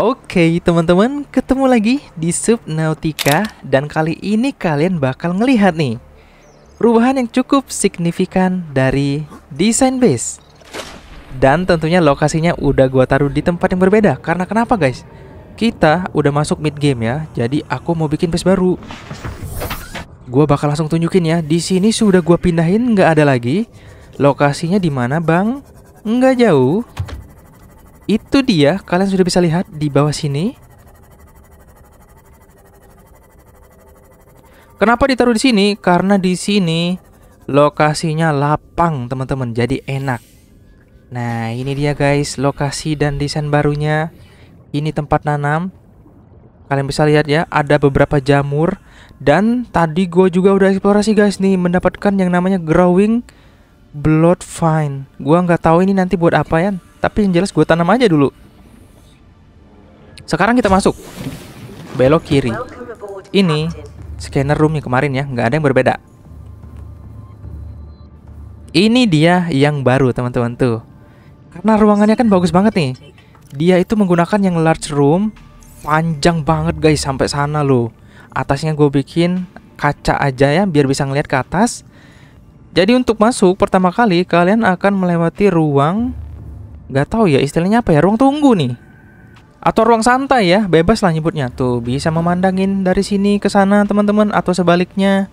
Oke teman-teman, ketemu lagi di Subnautica dan kali ini kalian bakal ngelihat nih perubahan yang cukup signifikan dari desain base. Dan tentunya lokasinya udah gua taruh di tempat yang berbeda karena kenapa guys? Kita udah masuk mid game ya, jadi aku mau bikin base baru. Gua bakal langsung tunjukin ya. Di sini sudah gua pindahin nggak ada lagi. Lokasinya di mana, Bang? Nggak jauh, itu dia, kalian sudah bisa lihat di bawah sini. Kenapa ditaruh di sini? Karena di sini lokasinya lapang, teman-teman. Jadi enak. Nah, ini dia guys, lokasi dan desain barunya. Ini tempat nanam. Kalian bisa lihat ya, ada beberapa jamur. Dan tadi gue juga udah eksplorasi guys nih, mendapatkan yang namanya growing blood vine. Gue nggak tahu ini nanti buat apa ya. Tapi yang jelas gue tanam aja dulu. Sekarang kita masuk. Belok kiri. Ini scanner room yang kemarin ya, nggak ada yang berbeda. Ini dia yang baru teman-teman tuh. Karena ruangannya kan bagus banget nih. Dia itu menggunakan yang large room, panjang banget guys sampai sana loh. Atasnya gue bikin kaca aja ya biar bisa ngeliat ke atas. Jadi untuk masuk pertama kali kalian akan melewati ruang nggak tahu ya istilahnya apa ya ruang tunggu nih atau ruang santai ya bebas lah nyebutnya tuh bisa memandangin dari sini ke sana teman-teman atau sebaliknya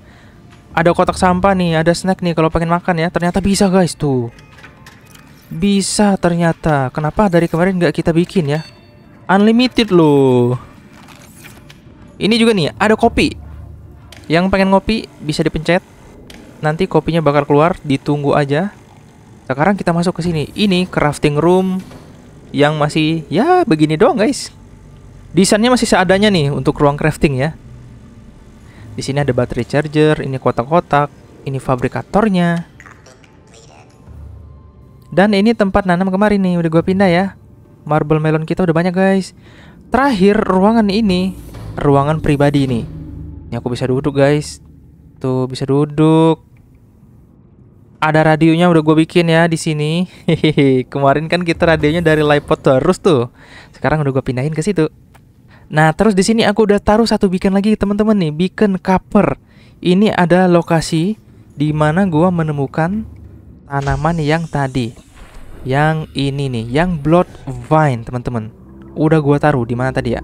ada kotak sampah nih ada snack nih kalau pengen makan ya ternyata bisa guys tuh bisa ternyata kenapa dari kemarin nggak kita bikin ya unlimited loh ini juga nih ada kopi yang pengen ngopi bisa dipencet nanti kopinya bakal keluar ditunggu aja sekarang kita masuk ke sini. Ini crafting room yang masih ya begini doang, guys. Desainnya masih seadanya nih untuk ruang crafting ya. Di sini ada baterai charger, ini kotak-kotak, ini fabrikatornya. Dan ini tempat nanam kemarin nih, udah gua pindah ya. Marble melon kita udah banyak, guys. Terakhir ruangan ini, ruangan pribadi ini. Ini aku bisa duduk, guys. Tuh, bisa duduk ada radionya udah gue bikin ya di sini. Kemarin kan kita radionya dari Lipot terus tuh. Sekarang udah gue pindahin ke situ. Nah, terus di sini aku udah taruh satu beacon lagi, teman-teman nih, beacon cover. Ini ada lokasi di mana gue menemukan tanaman yang tadi. Yang ini nih, yang blood vine, teman-teman. Udah gue taruh di mana tadi ya?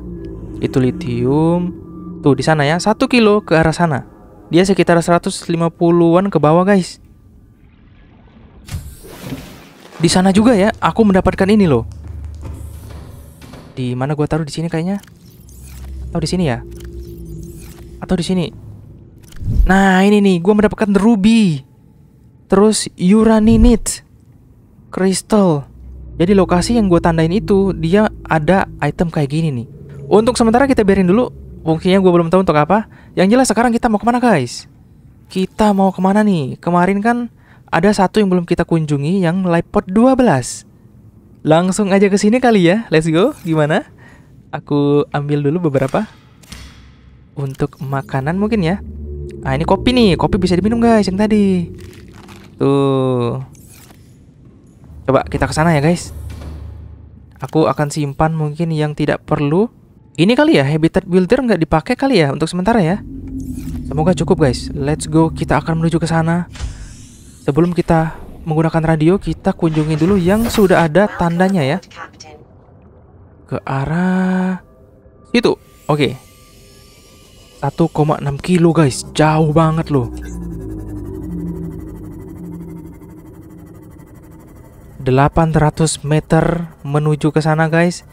Itu lithium. Tuh di sana ya, satu kilo ke arah sana. Dia sekitar 150-an ke bawah, guys di sana juga ya aku mendapatkan ini loh di mana gue taruh di sini kayaknya atau di sini ya atau di sini nah ini nih gue mendapatkan ruby terus uraninit crystal jadi lokasi yang gue tandain itu dia ada item kayak gini nih untuk sementara kita biarin dulu fungsinya gue belum tahu untuk apa yang jelas sekarang kita mau kemana guys kita mau kemana nih kemarin kan ada satu yang belum kita kunjungi yang Livepod 12. Langsung aja ke sini kali ya. Let's go. Gimana? Aku ambil dulu beberapa untuk makanan mungkin ya. Ah, ini kopi nih. Kopi bisa diminum guys yang tadi. Tuh. Coba kita ke sana ya guys. Aku akan simpan mungkin yang tidak perlu. Ini kali ya habitat builder nggak dipakai kali ya untuk sementara ya. Semoga cukup guys. Let's go. Kita akan menuju ke sana. Sebelum kita menggunakan radio, kita kunjungi dulu yang sudah ada tandanya ya. Ke arah itu. Oke. Okay. 1,6 kilo guys, jauh banget loh. 800 meter menuju ke sana guys.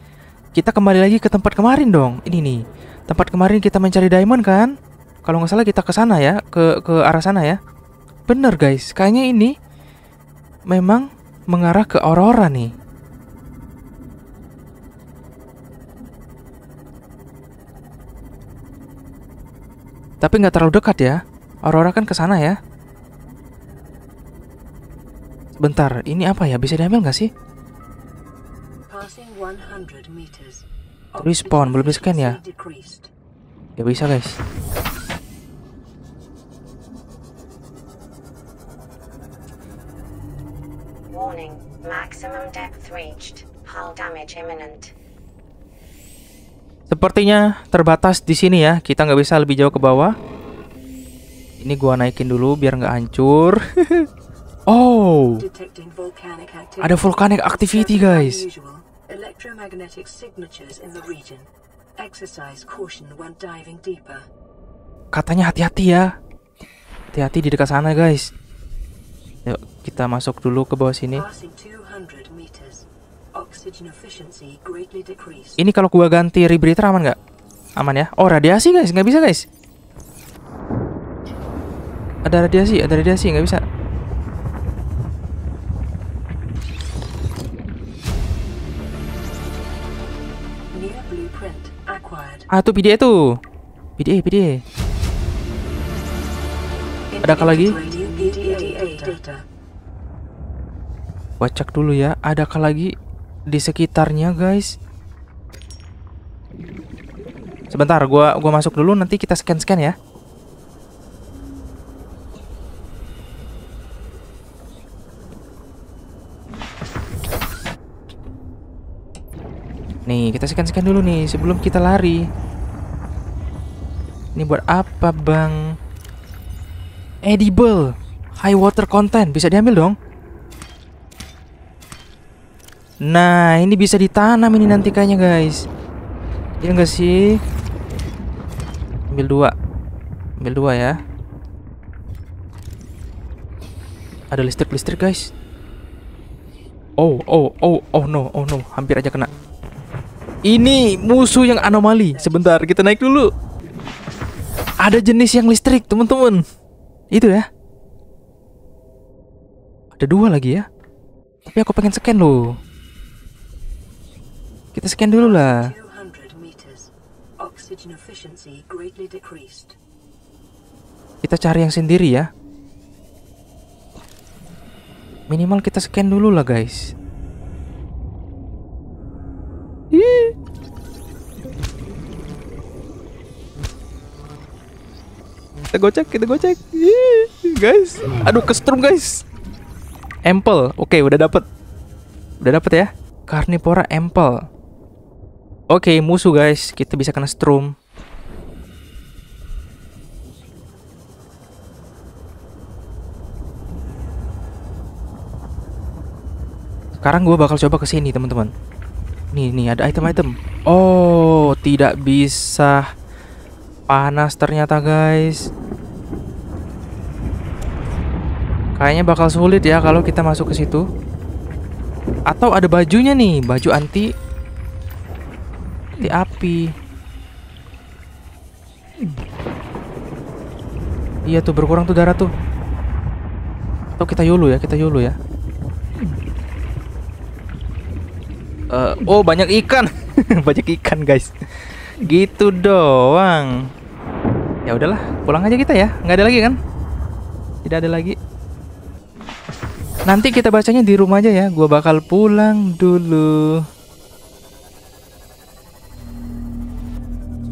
Kita kembali lagi ke tempat kemarin dong. Ini nih. Tempat kemarin kita mencari diamond kan? Kalau nggak salah kita ke sana ya, ke ke arah sana ya. Bener guys, kayaknya ini memang mengarah ke aurora nih. Tapi nggak terlalu dekat ya. Aurora kan ke sana ya. Bentar, ini apa ya? Bisa diambil nggak sih? respawn belum di scan ya? Ya bisa guys. Sepertinya terbatas di sini ya. Kita nggak bisa lebih jauh ke bawah. Ini gua naikin dulu biar nggak hancur. oh, ada volcanic activity guys. Katanya hati-hati ya. Hati-hati di dekat sana guys. Yuk kita masuk dulu ke bawah sini. Ini kalau gua ganti rebreather aman nggak? Aman ya? Oh radiasi guys, nggak bisa guys. Ada radiasi, ada radiasi nggak bisa. Ah tuh PDA tuh. PDA, PDA. Ada kah lagi? Wacak dulu ya. Ada kah lagi? di sekitarnya, guys. Sebentar, gua gua masuk dulu nanti kita scan-scan ya. Nih, kita scan-scan dulu nih sebelum kita lari. Ini buat apa, Bang? Edible. High water content. Bisa diambil dong. Nah, ini bisa ditanam ini nanti kayaknya, guys. Ya enggak sih? Ambil dua. Ambil dua ya. Ada listrik-listrik, guys. Oh, oh, oh, oh no, oh no. Hampir aja kena. Ini musuh yang anomali. Sebentar, kita naik dulu. Ada jenis yang listrik, teman-teman. Itu ya. Ada dua lagi ya. Tapi aku pengen scan loh. Kita scan dulu lah. Kita cari yang sendiri ya. Minimal kita scan dulu lah guys. Kita gocek, kita gocek. Guys, aduh kestrum guys. Ample. Oke, okay, udah dapet. Udah dapet ya. Carnivora ample. Oke, okay, musuh guys. Kita bisa kena strum. Sekarang gue bakal coba ke sini, teman-teman. Nih, nih ada item-item. Oh, tidak bisa panas ternyata, guys. Kayaknya bakal sulit ya kalau kita masuk ke situ. Atau ada bajunya nih, baju anti mati api. Iya tuh berkurang tuh darah tuh. Atau kita yulu ya, kita yulu ya. Uh, oh banyak ikan, banyak ikan guys. Gitu doang. Ya udahlah, pulang aja kita ya. Nggak ada lagi kan? Tidak ada lagi. Nanti kita bacanya di rumah aja ya. Gua bakal pulang dulu.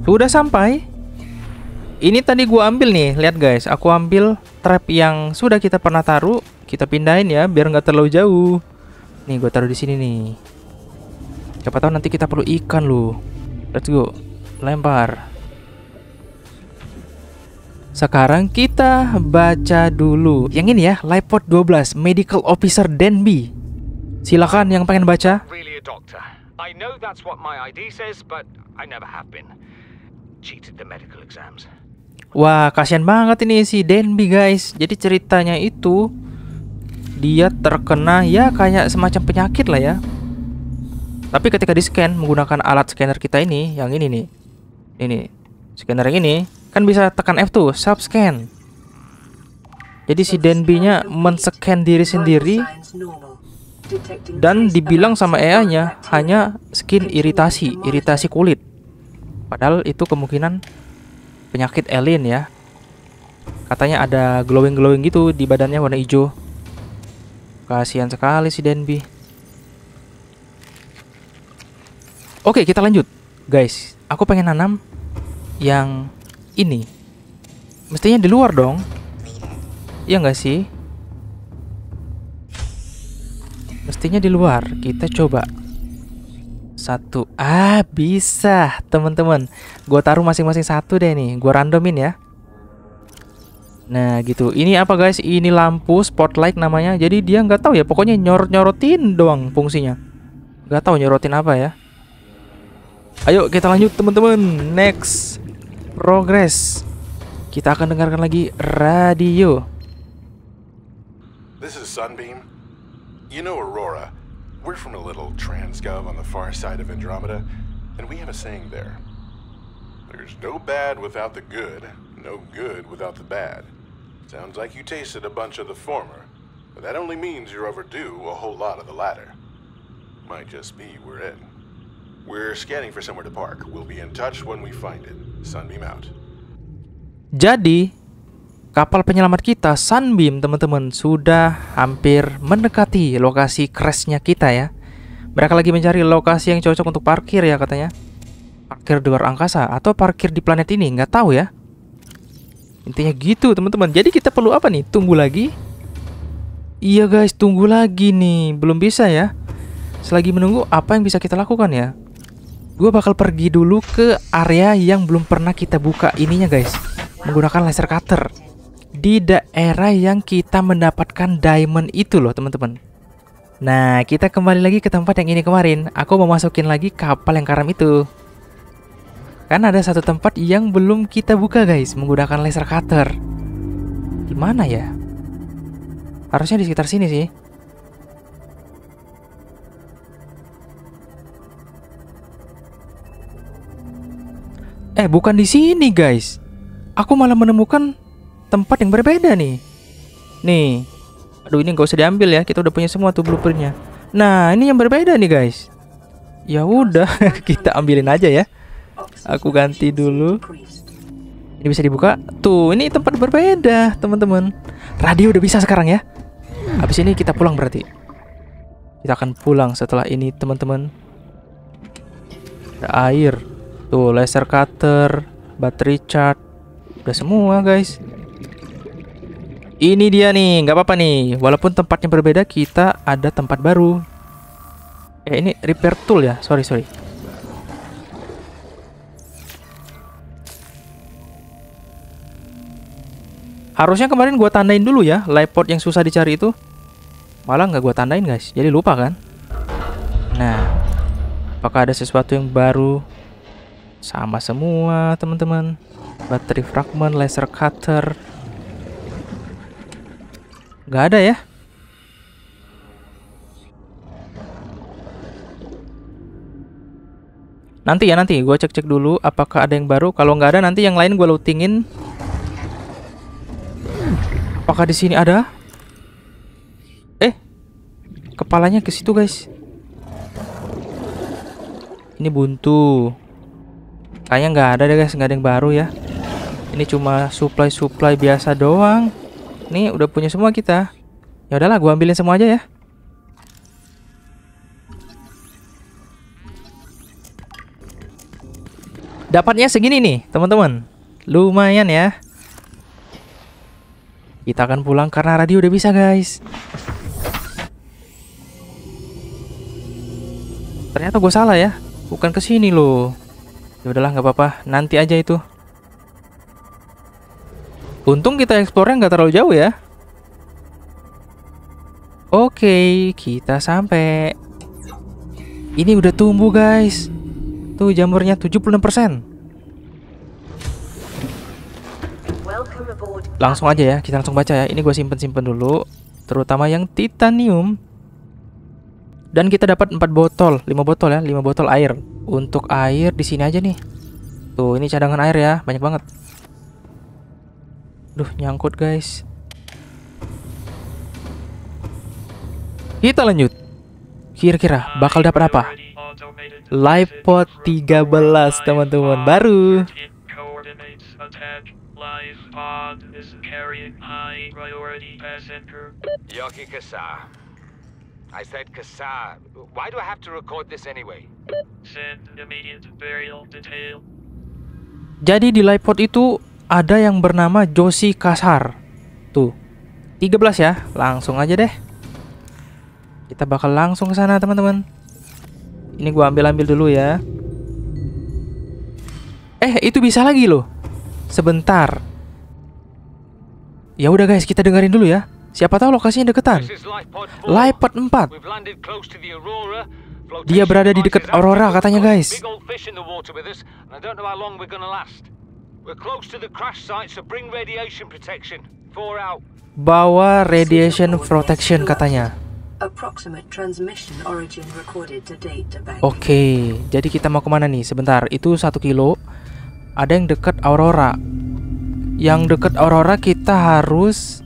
Udah sampai. Ini tadi gua ambil nih, lihat guys, aku ambil trap yang sudah kita pernah taruh, kita pindahin ya biar nggak terlalu jauh. Nih gua taruh di sini nih. Siapa tahu nanti kita perlu ikan loh. Let's go. Lempar. Sekarang kita baca dulu Yang ini ya, Lipot 12, Medical Officer Denby Silakan yang pengen baca Wah, kasihan banget ini si Denby, guys. Jadi ceritanya itu dia terkena ya kayak semacam penyakit lah ya. Tapi ketika di-scan menggunakan alat scanner kita ini, yang ini nih. Ini. Scanner yang ini kan bisa tekan F tuh, sub scan. Jadi si Denby-nya men-scan diri sendiri dan dibilang sama EA-nya hanya skin iritasi, iritasi kulit. Padahal itu kemungkinan penyakit alien ya. Katanya ada glowing-glowing gitu di badannya warna hijau. Kasihan sekali si Denby. Oke, kita lanjut. Guys, aku pengen nanam yang ini. Mestinya di luar dong. Iya nggak sih? Mestinya di luar. Kita coba satu. Ah, bisa, temen-temen Gue taruh masing-masing satu deh nih. Gue randomin ya. Nah, gitu. Ini apa guys? Ini lampu spotlight namanya. Jadi dia nggak tahu ya. Pokoknya nyorot-nyorotin doang fungsinya. Nggak tahu nyorotin apa ya. Ayo kita lanjut temen-temen Next. Progress. Kita akan dengarkan lagi radio. This is Sunbeam. You know Aurora. We're from a little transgov on the far side of Andromeda, and we have a saying there. There's no bad without the good, no good without the bad. Sounds like you tasted a bunch of the former, but that only means you're overdue a whole lot of the latter. Might just be we're in. We're scanning for somewhere to park. We'll be in touch when we find it. Sunbeam out. Jadi, kapal penyelamat kita Sunbeam teman-teman sudah hampir mendekati lokasi crashnya kita ya mereka lagi mencari lokasi yang cocok untuk parkir ya katanya parkir di luar angkasa atau parkir di planet ini nggak tahu ya intinya gitu teman-teman jadi kita perlu apa nih tunggu lagi iya guys tunggu lagi nih belum bisa ya selagi menunggu apa yang bisa kita lakukan ya gue bakal pergi dulu ke area yang belum pernah kita buka ininya guys menggunakan laser cutter di daerah yang kita mendapatkan diamond itu loh teman-teman Nah kita kembali lagi ke tempat yang ini kemarin Aku mau masukin lagi kapal yang karam itu Kan ada satu tempat yang belum kita buka guys Menggunakan laser cutter Gimana ya? Harusnya di sekitar sini sih Eh bukan di sini guys Aku malah menemukan tempat yang berbeda nih. Nih. Aduh ini nggak usah diambil ya. Kita udah punya semua tuh blueprintnya. Nah ini yang berbeda nih guys. Ya udah kita ambilin aja ya. Aku ganti dulu. Ini bisa dibuka. Tuh ini tempat berbeda teman-teman. Radio udah bisa sekarang ya. Habis ini kita pulang berarti. Kita akan pulang setelah ini teman-teman. Ada air. Tuh laser cutter, battery charge. Udah semua guys. Ini dia nih, nggak apa-apa nih. Walaupun tempatnya berbeda, kita ada tempat baru. Eh, ini repair tool ya? Sorry, sorry. Harusnya kemarin gua tandain dulu ya, lightport yang susah dicari itu. Malah nggak gua tandain, guys. Jadi lupa kan? Nah, apakah ada sesuatu yang baru? Sama semua, teman-teman. Battery fragment, laser cutter, Gak ada ya? Nanti ya nanti, gue cek-cek dulu apakah ada yang baru. Kalau nggak ada nanti yang lain gue lootingin. Apakah di sini ada? Eh, kepalanya ke situ guys. Ini buntu. Kayaknya nggak ada deh guys, nggak ada yang baru ya. Ini cuma supply-supply biasa doang. Nih udah punya semua kita. Ya udahlah, gua ambilin semua aja ya. Dapatnya segini nih, teman-teman. Lumayan ya. Kita akan pulang karena radio udah bisa, guys. Ternyata gue salah ya. Bukan ke sini loh. Ya udahlah, nggak apa-apa. Nanti aja itu. Untung kita eksplornya nggak terlalu jauh ya. Oke, kita sampai. Ini udah tumbuh guys. Tuh jamurnya 76%. Langsung aja ya, kita langsung baca ya. Ini gue simpen-simpen dulu. Terutama yang titanium. Dan kita dapat 4 botol, 5 botol ya, 5 botol air. Untuk air di sini aja nih. Tuh, ini cadangan air ya, banyak banget. Duh, nyangkut guys. Kita lanjut. Kira-kira bakal dapat apa? Live pod 13, teman-teman. Baru. Yoki Kasa. I said Kasa. Why do I have to record this anyway? Send immediate burial detail. Jadi di live pod itu ada yang bernama Josi Kasar. Tuh. 13 ya, langsung aja deh. Kita bakal langsung ke sana, teman-teman. Ini gua ambil-ambil dulu ya. Eh, itu bisa lagi loh. Sebentar. Ya udah guys, kita dengerin dulu ya. Siapa tahu lokasinya deketan. Lipod 4. Dia berada di dekat Aurora katanya guys. Bawa radiation protection katanya. Oke, jadi kita mau kemana nih? Sebentar, itu satu kilo. Ada yang dekat Aurora. Yang dekat Aurora kita harus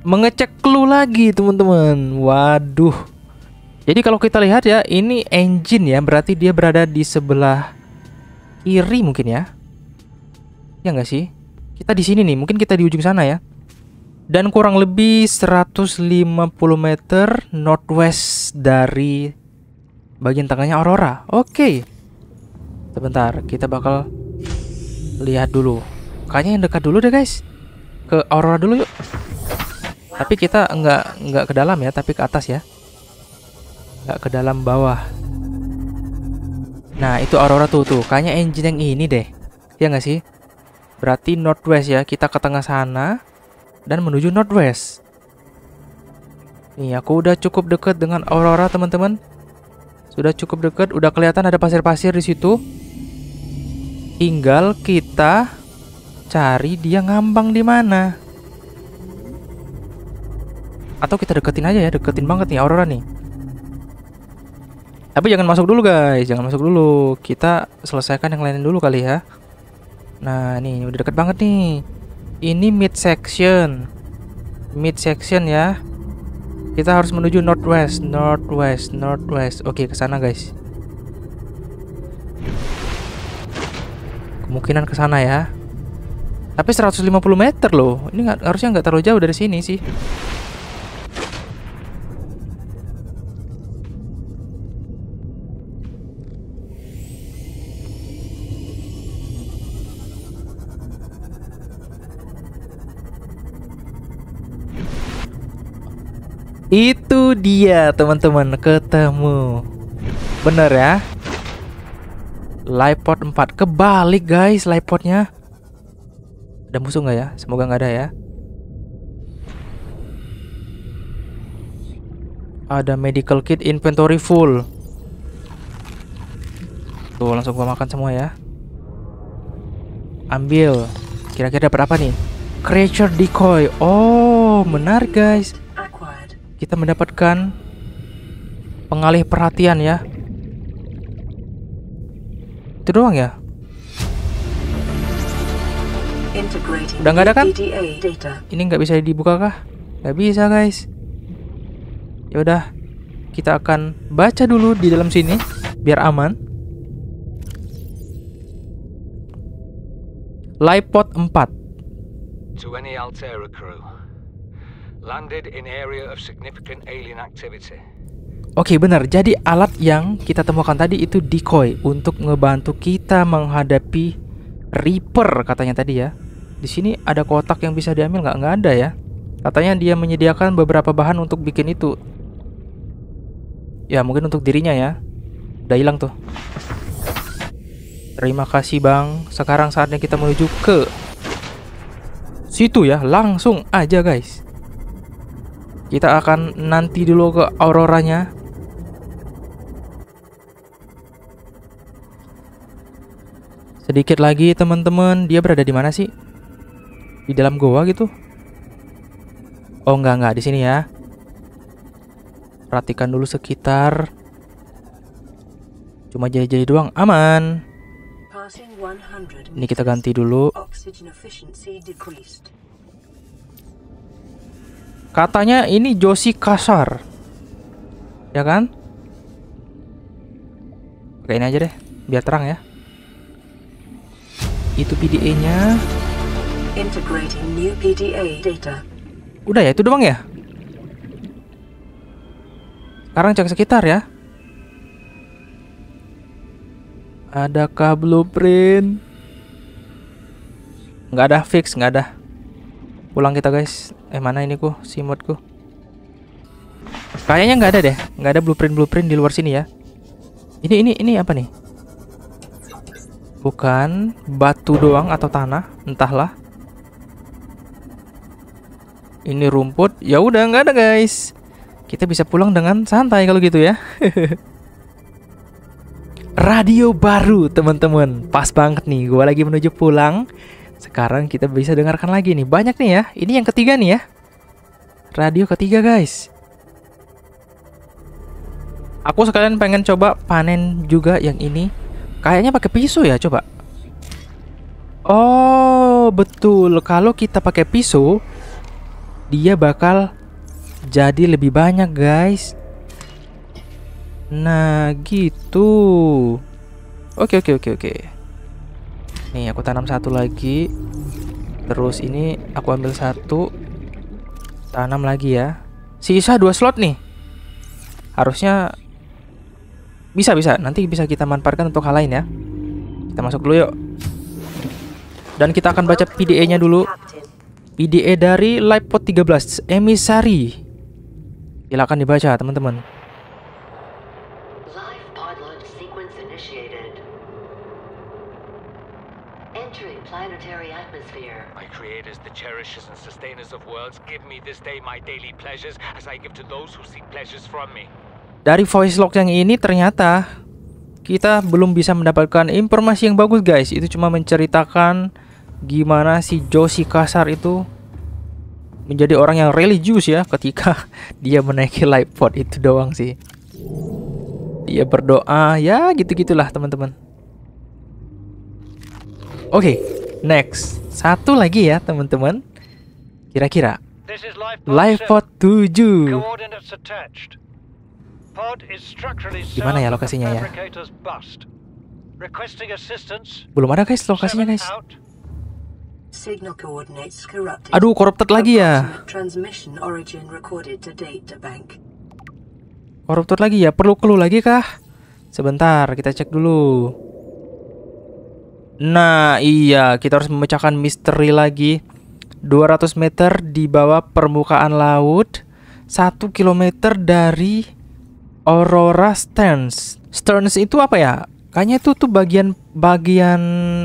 mengecek clue lagi, teman-teman. Waduh. Jadi kalau kita lihat ya, ini engine ya, berarti dia berada di sebelah kiri mungkin ya. Ya nggak sih? Kita di sini nih, mungkin kita di ujung sana ya. Dan kurang lebih 150 meter northwest dari bagian tengahnya Aurora. Oke. Okay. Sebentar, kita bakal lihat dulu. Kayaknya yang dekat dulu deh guys. Ke Aurora dulu yuk. Tapi kita nggak nggak ke dalam ya, tapi ke atas ya. Nggak ke dalam bawah. Nah itu Aurora tuh tuh. Kayaknya engine yang ini deh. Ya nggak sih? Berarti northwest ya, kita ke tengah sana dan menuju northwest. Nih, aku udah cukup dekat dengan aurora, teman-teman. Sudah cukup dekat, udah kelihatan ada pasir-pasir di situ. Tinggal kita cari dia ngambang di mana. Atau kita deketin aja ya, deketin banget nih aurora nih. Tapi jangan masuk dulu guys, jangan masuk dulu. Kita selesaikan yang lain dulu kali ya. Nah, ini udah deket banget nih. Ini mid section mid section ya. Kita harus menuju northwest, northwest, northwest. Oke, ke sana guys. Kemungkinan ke sana ya. Tapi 150 meter loh. Ini gak, harusnya nggak terlalu jauh dari sini sih. Itu dia teman-teman ketemu Bener ya Lipod 4 Kebalik guys Lipodnya Ada musuh nggak ya? Semoga nggak ada ya Ada medical kit inventory full Tuh langsung gua makan semua ya Ambil Kira-kira dapat apa nih? Creature decoy Oh menarik guys kita mendapatkan pengalih perhatian ya. Itu doang ya? Udah nggak ada kan? Ini nggak bisa dibuka kah? Nggak bisa guys. Ya udah, kita akan baca dulu di dalam sini biar aman. Lipod 4 Landed in area of significant alien activity. Oke benar, jadi alat yang kita temukan tadi itu decoy untuk ngebantu kita menghadapi Reaper katanya tadi ya. Di sini ada kotak yang bisa diambil nggak? Nggak ada ya. Katanya dia menyediakan beberapa bahan untuk bikin itu. Ya mungkin untuk dirinya ya. Udah hilang tuh. Terima kasih bang. Sekarang saatnya kita menuju ke situ ya. Langsung aja guys. Kita akan nanti dulu ke auroranya. Sedikit lagi teman-teman, dia berada di mana sih? Di dalam goa gitu? Oh enggak enggak di sini ya. Perhatikan dulu sekitar. Cuma jadi-jadi doang, aman. Ini kita ganti dulu. Katanya ini Josi kasar. Ya kan? oke ini aja deh, biar terang ya. Itu PDA-nya. Udah ya, itu doang ya? Sekarang cek sekitar ya. Adakah blueprint? Nggak ada fix, nggak ada. Pulang kita guys eh mana ini ku modku? kayaknya nggak ada deh nggak ada blueprint blueprint di luar sini ya ini ini ini apa nih bukan batu doang atau tanah entahlah ini rumput ya udah nggak ada guys kita bisa pulang dengan santai kalau gitu ya radio baru teman-teman pas banget nih gue lagi menuju pulang sekarang kita bisa dengarkan lagi nih. Banyak nih ya. Ini yang ketiga nih ya. Radio ketiga guys. Aku sekalian pengen coba panen juga yang ini. Kayaknya pakai pisau ya, coba. Oh, betul. Kalau kita pakai pisau, dia bakal jadi lebih banyak, guys. Nah, gitu. Oke, oke, oke, oke nih aku tanam satu lagi terus ini aku ambil satu tanam lagi ya sisa dua slot nih harusnya bisa bisa nanti bisa kita manfaatkan untuk hal lain ya kita masuk dulu yuk dan kita akan baca pda nya dulu PDA e dari Lightpot 13 Emisari Silahkan dibaca teman-teman Dari voice log yang ini ternyata kita belum bisa mendapatkan informasi yang bagus guys. Itu cuma menceritakan gimana si Josi kasar itu menjadi orang yang religius ya ketika dia menaiki light pod itu doang sih. Dia berdoa ya gitu-gitulah teman-teman. Oke, okay, next. Satu lagi ya teman-teman. Kira-kira. Lifepod 7. Gimana ya lokasinya ya? Belum ada guys lokasinya guys. Aduh, corrupted lagi ya. Corrupted lagi ya? Perlu clue lagi kah? Sebentar, kita cek dulu. Nah, iya, kita harus memecahkan misteri lagi. 200 meter di bawah permukaan laut 1 km dari Aurora Stearns. Stearns itu apa ya? Kayaknya itu tuh bagian bagian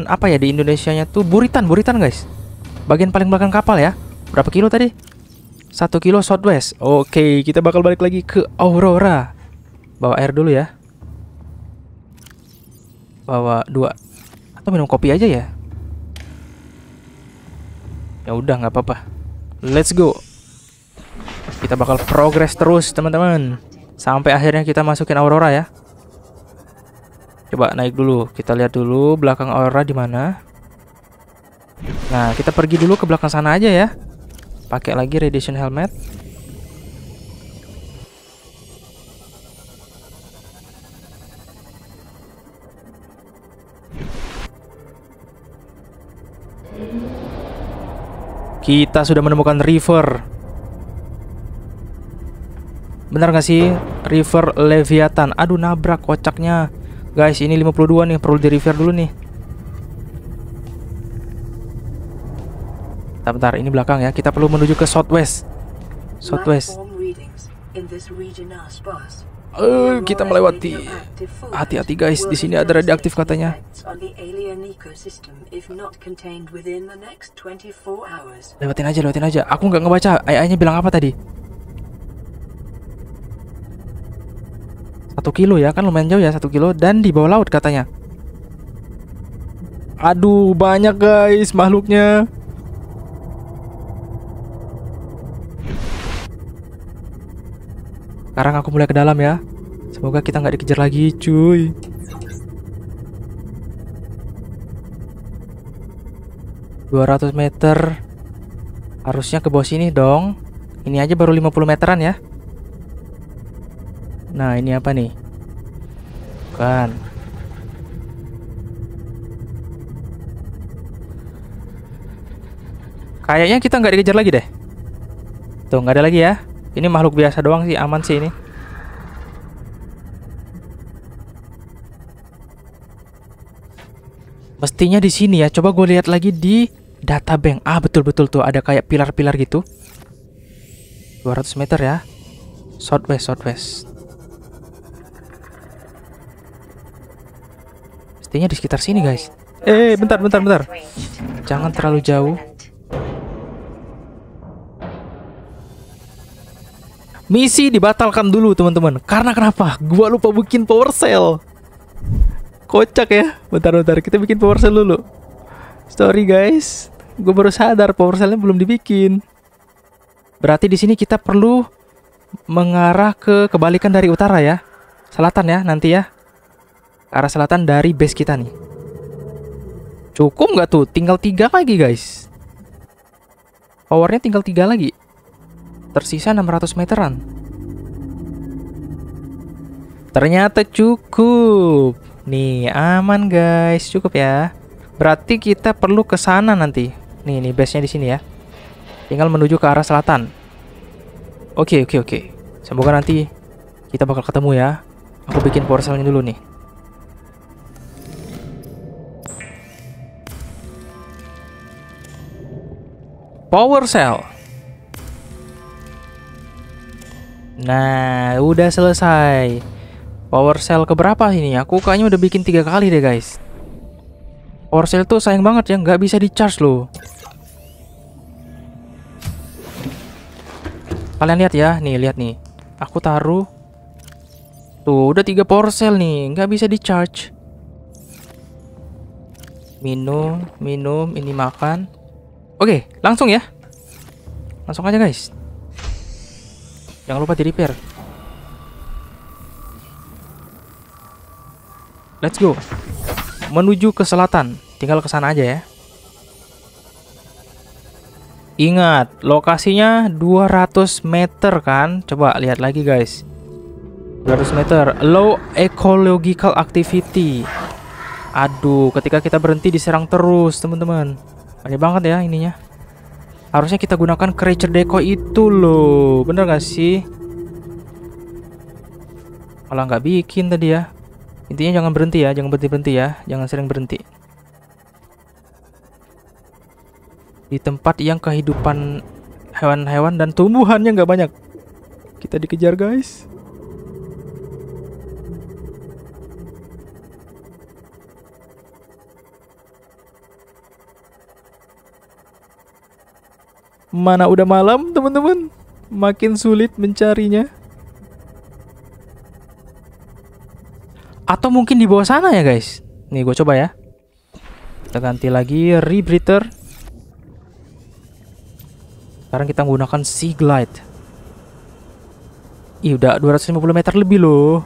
apa ya di Indonesianya tuh buritan, buritan guys. Bagian paling belakang kapal ya. Berapa kilo tadi? 1 kilo southwest. Oke, kita bakal balik lagi ke Aurora. Bawa air dulu ya. Bawa dua atau minum kopi aja ya ya udah nggak apa-apa let's go kita bakal progres terus teman-teman sampai akhirnya kita masukin aurora ya coba naik dulu kita lihat dulu belakang aurora di mana nah kita pergi dulu ke belakang sana aja ya pakai lagi radiation helmet Kita sudah menemukan river. Benar nggak sih? River Leviathan. Aduh, nabrak kocaknya. Guys, ini 52 nih. Perlu di river dulu nih. Bentar, bentar. Ini belakang ya. Kita perlu menuju ke southwest. Southwest. Uh, kita melewati hati-hati guys di sini ada radioaktif katanya lewatin aja lewatin aja aku nggak ngebaca Ayahnya bilang apa tadi satu kilo ya kan lumayan jauh ya satu kilo dan di bawah laut katanya aduh banyak guys makhluknya Sekarang aku mulai ke dalam ya. Semoga kita nggak dikejar lagi, cuy. Dua ratus meter. Harusnya ke bawah sini dong. Ini aja baru 50 meteran ya. Nah, ini apa nih? Kan. Kayaknya kita nggak dikejar lagi deh. Tuh, nggak ada lagi ya. Ini makhluk biasa doang sih, aman sih ini. Mestinya di sini ya. Coba gue lihat lagi di data bank. Ah, betul-betul tuh ada kayak pilar-pilar gitu. 200 meter ya. Southwest, southwest. Mestinya di sekitar sini, guys. Eh, eh bentar, bentar, bentar. Jangan terlalu jauh. Misi dibatalkan dulu teman-teman. Karena kenapa? Gua lupa bikin power cell. Kocak ya. Bentar-bentar kita bikin power cell dulu. Sorry guys, gue baru sadar power cellnya belum dibikin. Berarti di sini kita perlu mengarah ke kebalikan dari utara ya. Selatan ya nanti ya. Arah selatan dari base kita nih. Cukup nggak tuh? Tinggal tiga lagi guys. Powernya tinggal tiga lagi tersisa 600 meteran. Ternyata cukup. Nih, aman guys, cukup ya. Berarti kita perlu ke sana nanti. Nih, ini base-nya di sini ya. Tinggal menuju ke arah selatan. Oke, oke, oke. Semoga nanti kita bakal ketemu ya. Aku bikin porselnya dulu nih. Power Cell. Nah, udah selesai. Power cell keberapa ini? Aku kayaknya udah bikin tiga kali deh guys. Power cell tuh sayang banget ya, nggak bisa di charge loh. Kalian lihat ya, nih lihat nih. Aku taruh. Tuh, udah tiga power cell nih, nggak bisa di charge. Minum, minum, ini makan. Oke, langsung ya. Langsung aja guys. Jangan lupa di repair. Let's go. Menuju ke selatan. Tinggal ke sana aja ya. Ingat, lokasinya 200 meter kan? Coba lihat lagi guys. 200 meter. Low ecological activity. Aduh, ketika kita berhenti diserang terus, teman-teman. Banyak banget ya ininya. Harusnya kita gunakan creature deco itu loh. Bener gak sih? Malah nggak bikin tadi ya. Intinya jangan berhenti ya. Jangan berhenti-berhenti ya. Jangan sering berhenti. Di tempat yang kehidupan hewan-hewan dan tumbuhannya nggak banyak. Kita dikejar guys. Mana udah malam, teman-teman? Makin sulit mencarinya. Atau mungkin di bawah sana ya, guys? Nih, gue coba ya. Kita ganti lagi rebreather. Sekarang kita menggunakan Sea Glide. Ih, udah 250 meter lebih loh.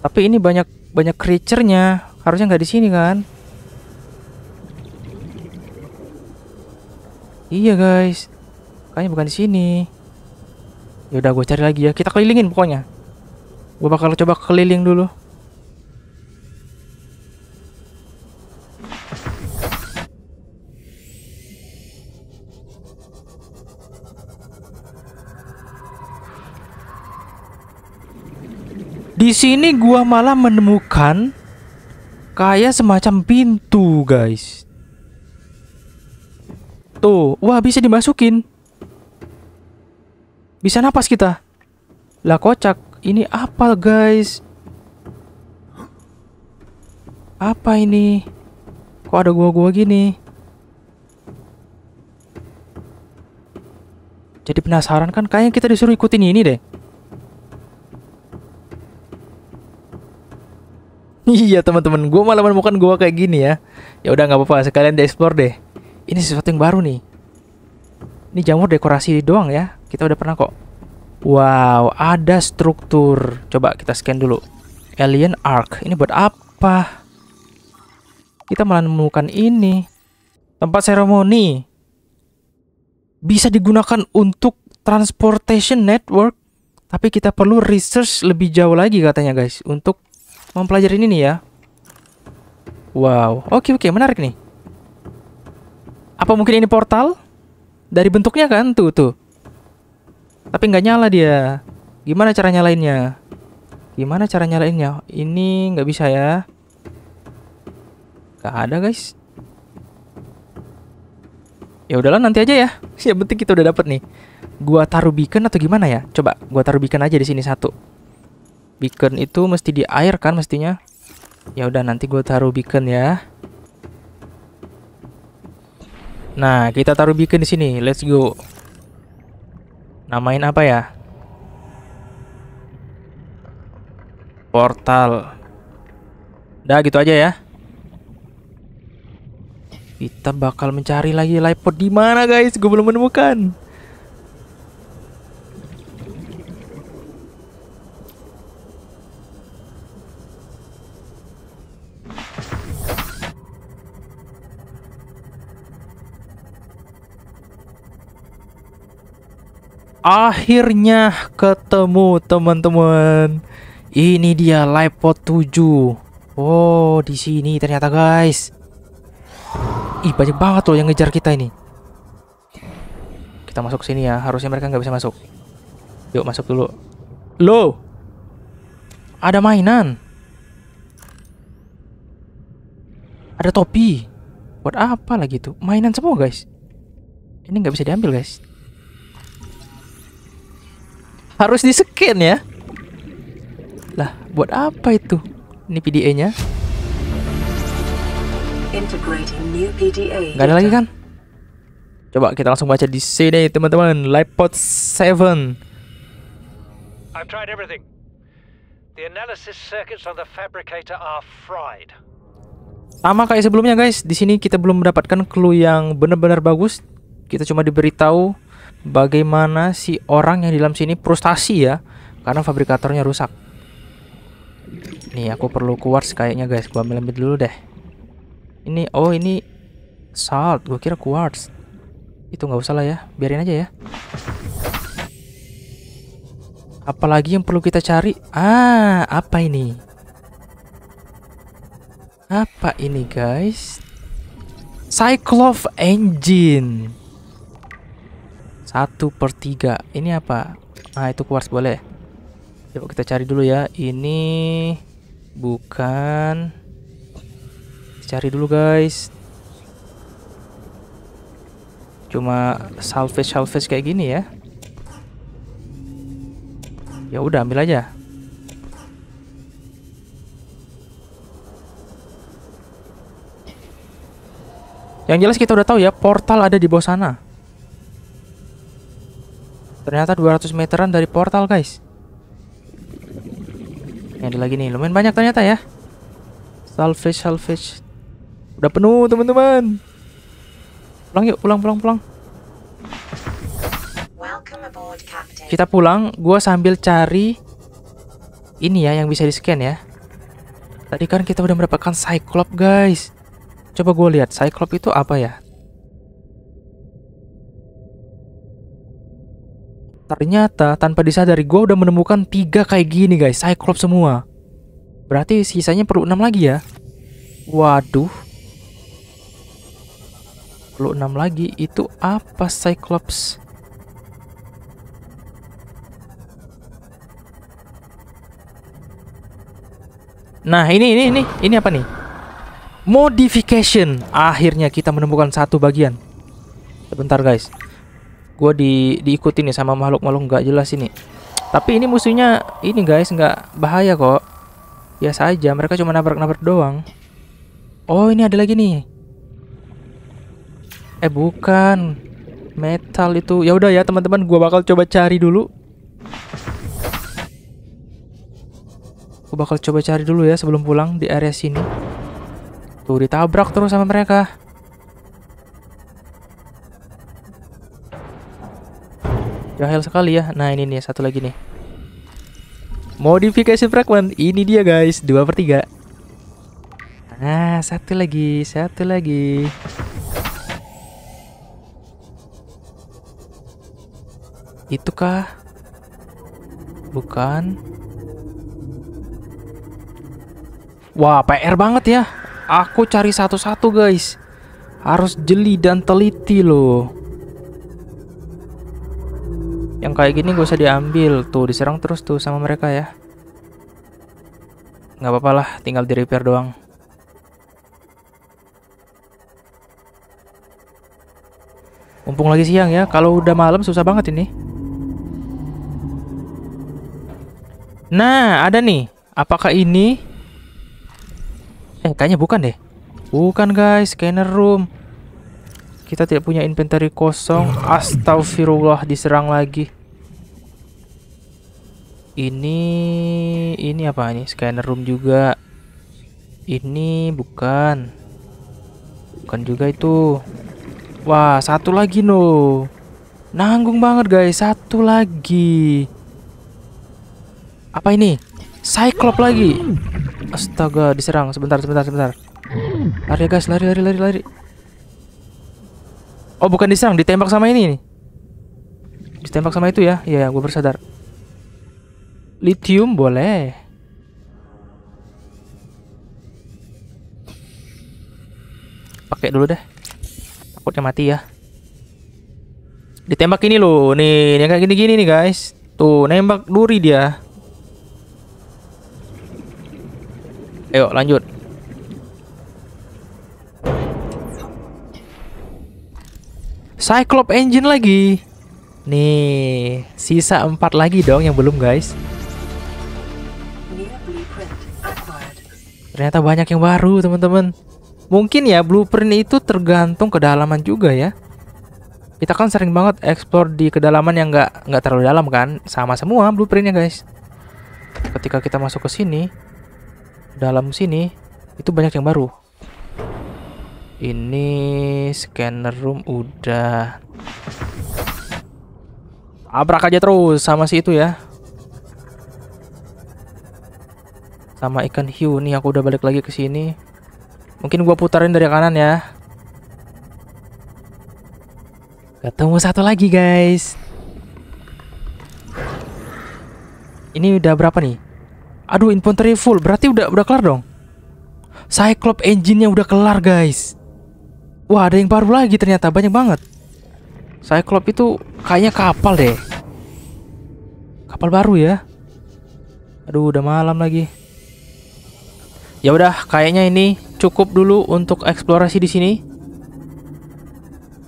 Tapi ini banyak banyak creature-nya. Harusnya nggak di sini kan? Iya guys. Kayaknya bukan di sini. Ya udah gue cari lagi ya. Kita kelilingin pokoknya. Gue bakal coba keliling dulu. Di sini gua malah menemukan kayak semacam pintu, guys. Tuh, wah bisa dimasukin. Bisa napas kita. Lah kocak, ini apa guys? Apa ini? Kok ada gua-gua gini? Jadi penasaran kan? Kayaknya kita disuruh ikutin ini deh. Iya teman-teman, gua malah menemukan gua kayak gini ya. Ya udah nggak apa-apa, sekalian explore deh. Ini sesuatu yang baru nih. Ini jamur dekorasi doang ya. Kita udah pernah kok. Wow, ada struktur. Coba kita scan dulu. Alien Ark. Ini buat apa? Kita malah menemukan ini. Tempat seremoni. Bisa digunakan untuk transportation network. Tapi kita perlu research lebih jauh lagi katanya guys. Untuk mempelajari ini nih ya. Wow. Oke, oke. Menarik nih. Apa mungkin ini portal? Dari bentuknya kan tuh tuh. Tapi nggak nyala dia. Gimana cara nyalainnya? Gimana cara nyalainnya? Ini nggak bisa ya. Gak ada guys. Ya udahlah nanti aja ya. Ya penting kita udah dapet nih. Gua taruh beacon atau gimana ya? Coba gua taruh beacon aja di sini satu. Beacon itu mesti di air kan mestinya. Ya udah nanti gua taruh beacon ya. Nah, kita taruh beacon di sini. Let's go. Namain apa ya? Portal. Dah gitu aja ya. Kita bakal mencari lagi lightpot di mana guys? Gue belum menemukan. Akhirnya ketemu teman-teman. Ini dia pot 7. Oh, di sini ternyata guys. Ih, banyak banget loh yang ngejar kita ini. Kita masuk sini ya. Harusnya mereka nggak bisa masuk. Yuk masuk dulu. Lo, Ada mainan. Ada topi. Buat apa lagi tuh? Mainan semua, guys. Ini nggak bisa diambil, guys. Harus di-scan ya. Lah, buat apa itu? Ini PDA-nya. Gak ada lagi kan? Coba kita langsung baca di sini teman-teman. Lipod 7. Sama kayak sebelumnya guys, di sini kita belum mendapatkan clue yang benar-benar bagus. Kita cuma diberitahu bagaimana si orang yang di dalam sini frustasi ya karena fabrikatornya rusak. Nih aku perlu quartz kayaknya guys, gua ambil, dulu deh. Ini oh ini salt, gua kira quartz. Itu nggak usah lah ya, biarin aja ya. Apalagi yang perlu kita cari? Ah, apa ini? Apa ini guys? Cyclops engine. 1 per 3 Ini apa? Nah itu kuars boleh Coba kita cari dulu ya Ini Bukan Cari dulu guys Cuma salvage-salvage kayak gini ya Ya udah ambil aja Yang jelas kita udah tahu ya portal ada di bawah sana Ternyata 200 meteran dari portal guys Ini ada lagi nih Lumayan banyak ternyata ya Selfish, selfish. Udah penuh teman-teman Pulang yuk, pulang, pulang, pulang Kita pulang Gua sambil cari Ini ya yang bisa di scan ya Tadi kan kita udah mendapatkan Cyclop guys Coba gue lihat Cyclop itu apa ya Ternyata tanpa disadari gue udah menemukan tiga kayak gini guys, Cyclops semua. Berarti sisanya perlu enam lagi ya. Waduh. Perlu enam lagi, itu apa Cyclops? Nah ini, ini, ini, ini apa nih? Modification. Akhirnya kita menemukan satu bagian. Sebentar guys gue di diikuti nih sama makhluk-makhluk nggak jelas ini tapi ini musuhnya ini guys nggak bahaya kok Ya saja mereka cuma nabrak-nabrak doang oh ini ada lagi nih eh bukan metal itu ya udah ya teman-teman gue bakal coba cari dulu gue bakal coba cari dulu ya sebelum pulang di area sini tuh ditabrak terus sama mereka Jahil sekali ya. Nah, ini nih satu lagi nih. Modifikasi fragment. Ini dia guys, dua per 3. Nah, satu lagi, satu lagi. Itu kah? Bukan. Wah, PR banget ya. Aku cari satu-satu, guys. Harus jeli dan teliti loh. Yang kayak gini gak usah diambil. Tuh, diserang terus tuh sama mereka ya. Nggak apa-apa lah, tinggal di repair doang. Mumpung lagi siang ya, kalau udah malam susah banget ini. Nah, ada nih. Apakah ini? Eh, kayaknya bukan deh. Bukan guys, scanner room. Kita tidak punya inventory kosong. Astagfirullah, diserang lagi ini ini apa ini scanner room juga ini bukan bukan juga itu wah satu lagi no nanggung banget guys satu lagi apa ini cyclop lagi astaga diserang sebentar sebentar sebentar lari guys lari lari lari lari oh bukan diserang ditembak sama ini nih ditembak sama itu ya iya, ya gue bersadar Lithium boleh. Pakai dulu deh. Takutnya mati ya. Ditembak ini loh. Nih, yang kayak gini-gini nih, guys. Tuh, nembak duri dia. Ayo, lanjut. Cyclop engine lagi. Nih, sisa empat lagi dong yang belum guys. Ternyata banyak yang baru, teman-teman. Mungkin ya blueprint itu tergantung kedalaman juga ya. Kita kan sering banget explore di kedalaman yang nggak nggak terlalu dalam kan, sama semua blueprintnya guys. Ketika kita masuk ke sini, dalam sini itu banyak yang baru. Ini scanner room udah. Abrak aja terus sama si itu ya. sama ikan hiu nih aku udah balik lagi ke sini mungkin gua putarin dari kanan ya ketemu satu lagi guys ini udah berapa nih aduh inventory full berarti udah udah kelar dong Cyclop engine-nya udah kelar guys wah ada yang baru lagi ternyata banyak banget Cyclop itu kayaknya kapal deh kapal baru ya aduh udah malam lagi Ya udah, kayaknya ini cukup dulu untuk eksplorasi di sini.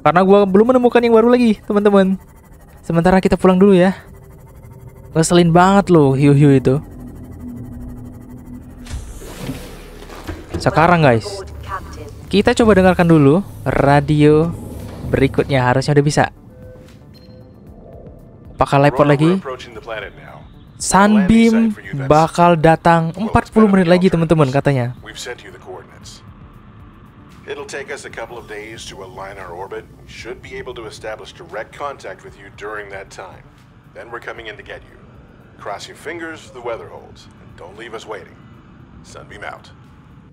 Karena gue belum menemukan yang baru lagi, teman-teman. Sementara kita pulang dulu ya. Ngeselin banget loh hiu-hiu itu. Sekarang guys, kita coba dengarkan dulu radio berikutnya harusnya udah bisa. Apakah lepot lagi? Sunbeam bakal datang 40 menit lagi teman-teman katanya.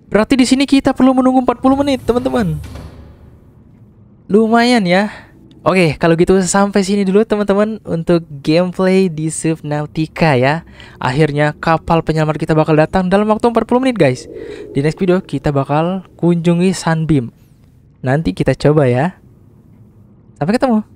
Berarti di sini kita perlu menunggu 40 menit, teman-teman. Lumayan ya. Oke, okay, kalau gitu sampai sini dulu teman-teman untuk gameplay di Subnautica ya. Akhirnya kapal penyelamat kita bakal datang dalam waktu 40 menit guys. Di next video kita bakal kunjungi Sunbeam. Nanti kita coba ya. Sampai ketemu.